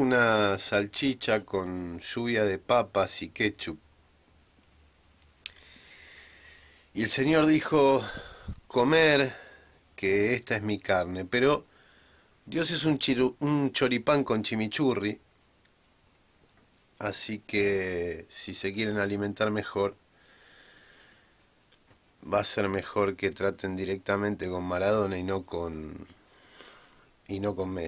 una salchicha con lluvia de papas y ketchup. Y el Señor dijo, comer, que esta es mi carne, pero Dios es un, un choripán con chimichurri, así que si se quieren alimentar mejor, va a ser mejor que traten directamente con Maradona y no con y no con